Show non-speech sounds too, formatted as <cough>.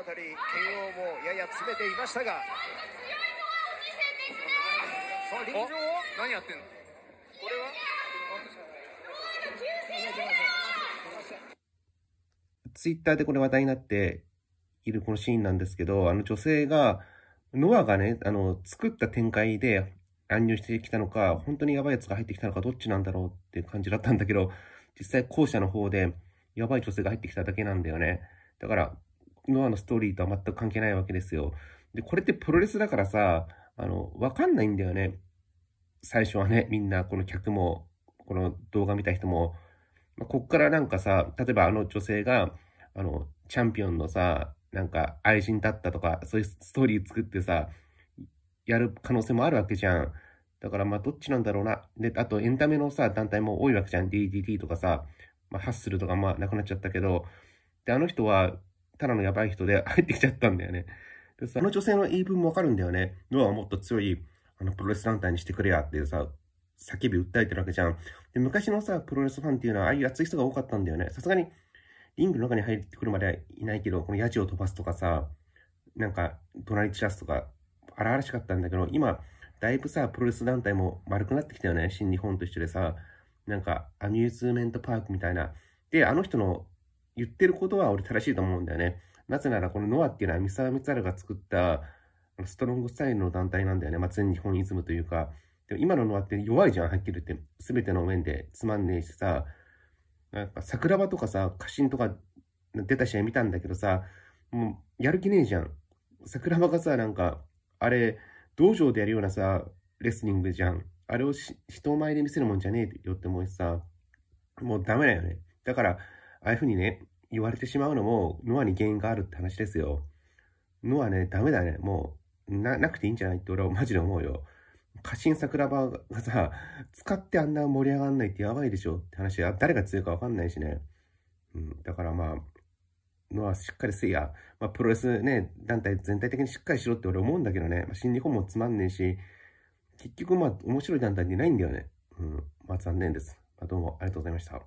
あたり慶応もやや詰めていましたがさあ陸上は何やってんのこれはツイッターでこれ話題になっているこのシーンなんですけど、あの女性が、ノアがね、あの、作った展開で乱入してきたのか、本当にやばいやつが入ってきたのか、どっちなんだろうって感じだったんだけど、実際後者の方で、やばい女性が入ってきただけなんだよね。だから、ノアのストーリーとは全く関係ないわけですよ。で、これってプロレスだからさ、あの、わかんないんだよね。最初はね、みんな、この客も、この動画見た人も、まあ、こっからなんかさ、例えばあの女性が、あの、チャンピオンのさ、なんか愛人だったとか、そういうストーリー作ってさ、やる可能性もあるわけじゃん。だからまあどっちなんだろうな。で、あとエンタメのさ、団体も多いわけじゃん。DDT とかさ、まあ、ハッスルとかまあなくなっちゃったけど、で、あの人はただのやばい人で <laughs> 入ってきちゃったんだよね。でさ、あの女性の言い分もわかるんだよね。ノアはもっと強い、あの、プロレス団体にしてくれやってさ、叫び訴えてるわけじゃん。で、昔のさ、プロレスファンっていうのは、ああいう熱い人が多かったんだよね。さすがに、リングの中に入ってくるまではいないけど、このヤジを飛ばすとかさ、なんか、隣散らすとか、荒々しかったんだけど、今、だいぶさ、プロレス団体も丸くなってきたよね。新日本と一緒でさ、なんか、アミューズメントパークみたいな。で、あの人の言ってることは俺正しいと思うんだよね。なぜならこのノアっていうのは三沢光晴が作ったストロングスタイルの団体なんだよね。まあ、全日本イズムというか。でも今のノアって弱いじゃん、はっきり言って。全ての面でつまんねえしさ。なんか桜庭とかさ、家臣とか出た試合見たんだけどさ、もうやる気ねえじゃん。桜庭がさ、なんか、あれ、道場でやるようなさ、レスリングじゃん。あれを人前で見せるもんじゃねえよって思しさ、もうダメだよね。だから、ああいうふうにね、言われてしまうのも、ノアに原因があるって話ですよ。ノアね、ダメだね。もう、な、なくていいんじゃないって俺はマジで思うよ。家臣桜庭がさ、使ってあんな盛り上がんないってやばいでしょって話、誰が強いかわかんないしね。うん、だからまあ、ノアしっかりせいや、まあ、プロレスね、団体全体的にしっかりしろって俺思うんだけどね、まあ、新日本もつまんねえし、結局まあ、面白い団体でないんだよね。うん、まあ残念です。まあ、どうもありがとうございました。